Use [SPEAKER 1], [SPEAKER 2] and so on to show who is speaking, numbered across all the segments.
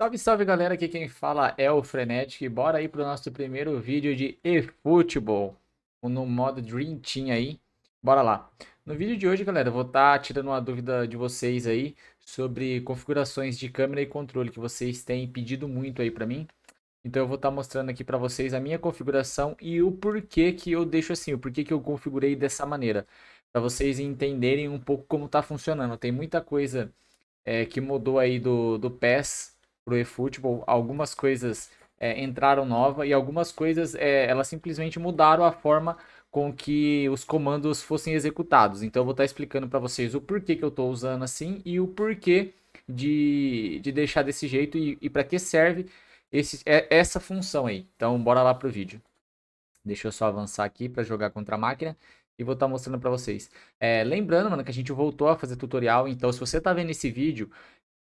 [SPEAKER 1] Salve, salve galera, aqui quem fala é o Frenetic. Bora aí pro nosso primeiro vídeo de eFootball no modo Dream Team aí. Bora lá. No vídeo de hoje, galera, eu vou estar tá tirando uma dúvida de vocês aí sobre configurações de câmera e controle que vocês têm pedido muito aí para mim. Então eu vou estar tá mostrando aqui para vocês a minha configuração e o porquê que eu deixo assim, o porquê que eu configurei dessa maneira, para vocês entenderem um pouco como tá funcionando. Tem muita coisa é, que mudou aí do do PES pro eFootball, tipo, algumas coisas é, entraram nova e algumas coisas é, elas simplesmente mudaram a forma com que os comandos fossem executados. Então eu vou estar tá explicando para vocês o porquê que eu estou usando assim e o porquê de, de deixar desse jeito e, e para que serve esse, é, essa função aí. Então bora lá pro vídeo. Deixa eu só avançar aqui para jogar contra a máquina e vou estar tá mostrando para vocês. É, lembrando, mano, que a gente voltou a fazer tutorial, então se você está vendo esse vídeo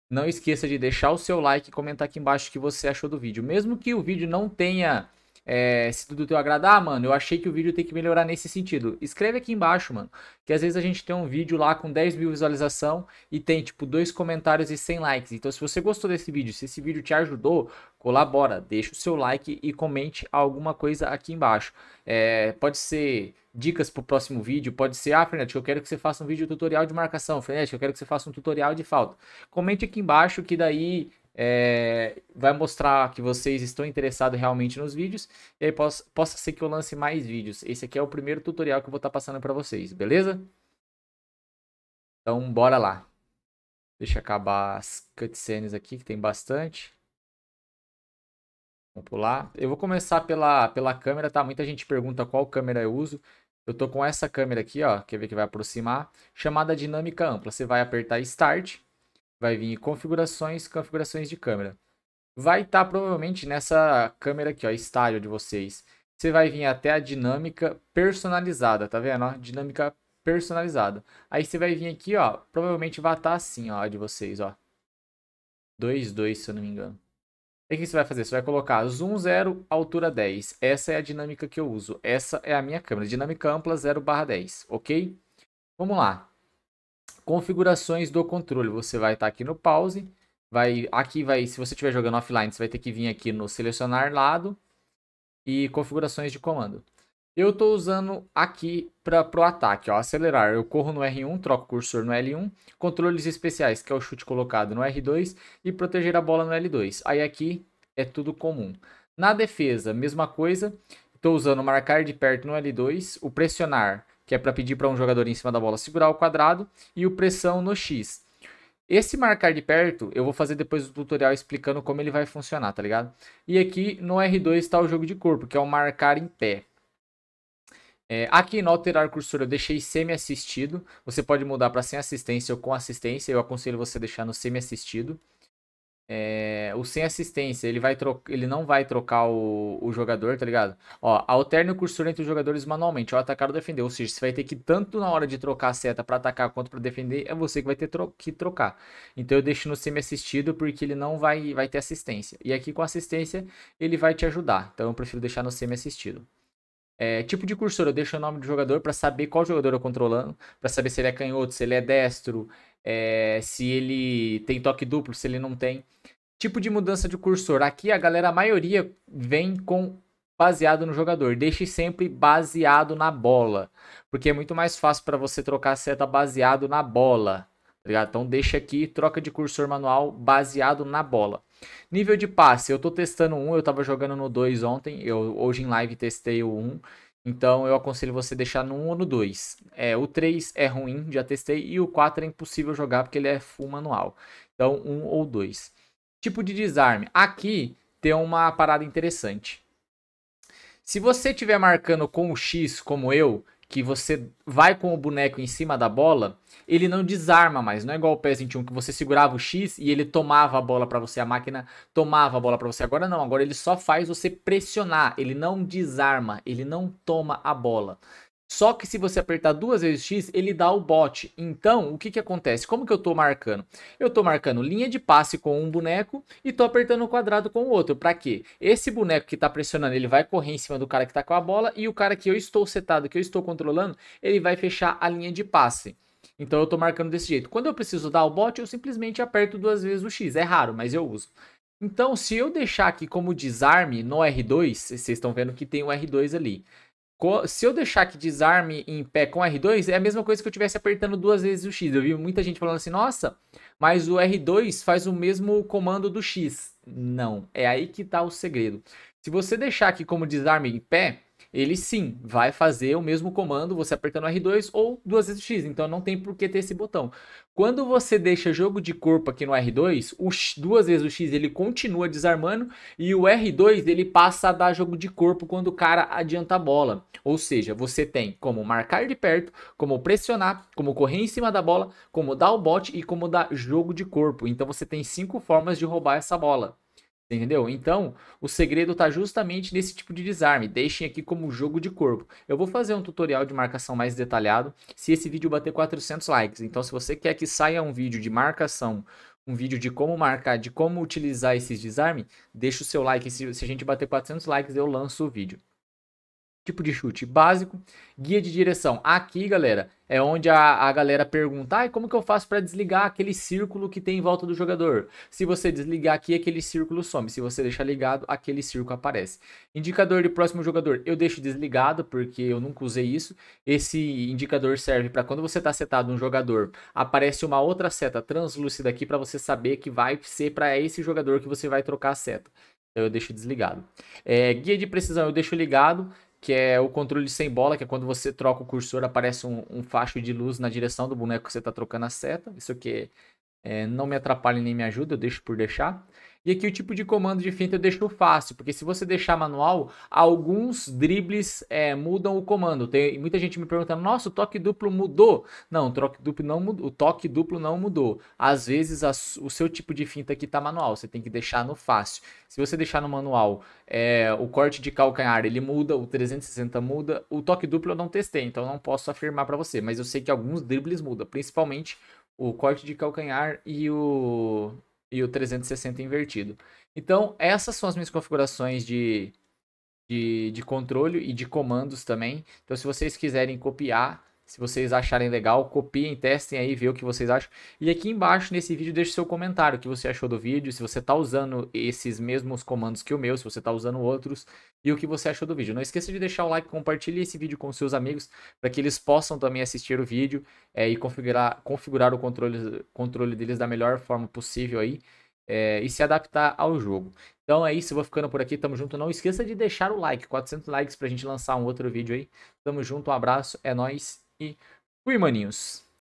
[SPEAKER 1] não esqueça de deixar o seu like e comentar aqui embaixo o que você achou do vídeo. Mesmo que o vídeo não tenha é, sido do teu agradar, mano, eu achei que o vídeo tem que melhorar nesse sentido. Escreve aqui embaixo, mano. Que às vezes a gente tem um vídeo lá com 10 mil visualização e tem, tipo, dois comentários e 100 likes. Então, se você gostou desse vídeo, se esse vídeo te ajudou, colabora. Deixa o seu like e comente alguma coisa aqui embaixo. É, pode ser dicas para o próximo vídeo. Pode ser, ah, Frenético, eu quero que você faça um vídeo tutorial de marcação. Frenético, eu quero que você faça um tutorial de falta. Comente aqui embaixo que daí é, vai mostrar que vocês estão interessados realmente nos vídeos. E aí possa, possa ser que eu lance mais vídeos. Esse aqui é o primeiro tutorial que eu vou estar tá passando para vocês, beleza? Então, bora lá. Deixa eu acabar as cutscenes aqui, que tem bastante. Vamos pular. Eu vou começar pela, pela câmera, tá? Muita gente pergunta qual câmera eu uso. Eu tô com essa câmera aqui, ó, quer ver que vai aproximar, chamada dinâmica ampla. Você vai apertar Start, vai vir configurações, configurações de câmera. Vai estar tá, provavelmente nessa câmera aqui, ó, estágio de vocês. Você vai vir até a dinâmica personalizada, tá vendo? Ó, dinâmica personalizada. Aí você vai vir aqui, ó, provavelmente vai estar tá assim, ó, a de vocês, ó. 2, se eu não me engano o que você vai fazer? Você vai colocar zoom 0, altura 10. Essa é a dinâmica que eu uso. Essa é a minha câmera. Dinâmica ampla 0 barra 10, ok? Vamos lá. Configurações do controle. Você vai estar tá aqui no pause. Vai, aqui vai, se você estiver jogando offline, você vai ter que vir aqui no selecionar lado. E configurações de comando. Eu estou usando aqui para o ataque, ó, acelerar. Eu corro no R1, troco o cursor no L1, controles especiais, que é o chute colocado no R2 e proteger a bola no L2. Aí aqui é tudo comum. Na defesa, mesma coisa. Estou usando marcar de perto no L2, o pressionar, que é para pedir para um jogador em cima da bola segurar o quadrado, e o pressão no X. Esse marcar de perto, eu vou fazer depois o tutorial explicando como ele vai funcionar, tá ligado? E aqui no R2 está o jogo de corpo, que é o marcar em pé. É, aqui no alterar cursor eu deixei semi-assistido. Você pode mudar para sem assistência ou com assistência. Eu aconselho você deixar no semi-assistido. É, o sem assistência, ele, vai ele não vai trocar o, o jogador, tá ligado? Ó, alterne o cursor entre os jogadores manualmente, ou atacar ou defender. Ou seja, você vai ter que, tanto na hora de trocar a seta para atacar quanto para defender, é você que vai ter tro que trocar. Então eu deixo no semi-assistido porque ele não vai, vai ter assistência. E aqui com assistência, ele vai te ajudar. Então eu prefiro deixar no semi-assistido. É, tipo de cursor, eu deixo o nome do jogador para saber qual jogador eu controlando, para saber se ele é canhoto, se ele é destro, é, se ele tem toque duplo, se ele não tem. Tipo de mudança de cursor. Aqui a galera, a maioria vem com baseado no jogador. Deixe sempre baseado na bola, porque é muito mais fácil para você trocar a seta baseado na bola. Tá ligado? Então deixa aqui, troca de cursor manual baseado na bola. Nível de passe, eu estou testando um, eu estava jogando no 2 ontem, eu hoje em live testei o 1. Um, então eu aconselho você deixar no 1 ou no 2. É, o 3 é ruim, já testei, e o 4 é impossível jogar porque ele é full manual. Então 1 um ou 2. Tipo de desarme, aqui tem uma parada interessante. Se você estiver marcando com o X como eu, que você vai com o boneco em cima da bola, ele não desarma mais. Não é igual o PS21 que você segurava o X e ele tomava a bola para você, a máquina tomava a bola para você. Agora não, agora ele só faz você pressionar, ele não desarma, ele não toma a bola. Só que se você apertar duas vezes X, ele dá o bot. Então, o que, que acontece? Como que eu estou marcando? Eu estou marcando linha de passe com um boneco e estou apertando o quadrado com o outro. Para quê? Esse boneco que está pressionando, ele vai correr em cima do cara que está com a bola e o cara que eu estou setado, que eu estou controlando, ele vai fechar a linha de passe. Então, eu estou marcando desse jeito. Quando eu preciso dar o bot, eu simplesmente aperto duas vezes o X. É raro, mas eu uso. Então, se eu deixar aqui como desarme no R2, vocês estão vendo que tem um R2 ali. Se eu deixar que desarme em pé com R2, é a mesma coisa que eu estivesse apertando duas vezes o X. Eu vi muita gente falando assim, nossa, mas o R2 faz o mesmo comando do X. Não, é aí que está o segredo. Se você deixar aqui como desarme em pé, ele sim vai fazer o mesmo comando, você apertando R2 ou duas vezes X, então não tem por que ter esse botão. Quando você deixa jogo de corpo aqui no R2, o, duas vezes o X ele continua desarmando e o R2 ele passa a dar jogo de corpo quando o cara adianta a bola. Ou seja, você tem como marcar de perto, como pressionar, como correr em cima da bola, como dar o bote e como dar jogo de corpo. Então você tem cinco formas de roubar essa bola. Entendeu? Então, o segredo está justamente nesse tipo de desarme. Deixem aqui como jogo de corpo. Eu vou fazer um tutorial de marcação mais detalhado se esse vídeo bater 400 likes. Então, se você quer que saia um vídeo de marcação, um vídeo de como marcar, de como utilizar esses desarme, deixa o seu like. Se, se a gente bater 400 likes, eu lanço o vídeo tipo de chute básico, guia de direção. Aqui, galera, é onde a, a galera pergunta, ah, como que eu faço para desligar aquele círculo que tem em volta do jogador? Se você desligar aqui, aquele círculo some. Se você deixar ligado, aquele círculo aparece. Indicador de próximo jogador, eu deixo desligado, porque eu nunca usei isso. Esse indicador serve para quando você está setado um jogador, aparece uma outra seta translúcida aqui para você saber que vai ser para esse jogador que você vai trocar a seta então, eu deixo desligado. É, guia de precisão eu deixo ligado que é o controle sem bola, que é quando você troca o cursor, aparece um, um facho de luz na direção do boneco que você está trocando a seta. Isso aqui é é, não me atrapalha nem me ajuda, eu deixo por deixar. E aqui o tipo de comando de finta eu deixo fácil, porque se você deixar manual, alguns dribles é, mudam o comando. Tem muita gente me perguntando, nossa, o toque duplo mudou. Não, o toque duplo não mudou. O toque duplo não mudou. Às vezes a, o seu tipo de finta aqui está manual, você tem que deixar no fácil. Se você deixar no manual, é, o corte de calcanhar ele muda, o 360 muda. O toque duplo eu não testei, então não posso afirmar para você, mas eu sei que alguns dribles mudam, principalmente o corte de calcanhar e o, e o 360 invertido. Então, essas são as minhas configurações de, de, de controle e de comandos também. Então, se vocês quiserem copiar se vocês acharem legal, copiem, testem aí, vê o que vocês acham. E aqui embaixo nesse vídeo deixe seu comentário, o que você achou do vídeo, se você está usando esses mesmos comandos que o meu, se você está usando outros e o que você achou do vídeo. Não esqueça de deixar o like, compartilhe esse vídeo com seus amigos para que eles possam também assistir o vídeo é, e configurar, configurar o controle, controle deles da melhor forma possível aí. É, e se adaptar ao jogo. Então é isso, eu vou ficando por aqui, tamo junto. Não esqueça de deixar o like, 400 likes para a gente lançar um outro vídeo aí. Tamo junto, um abraço, é nós e fui, maninhos.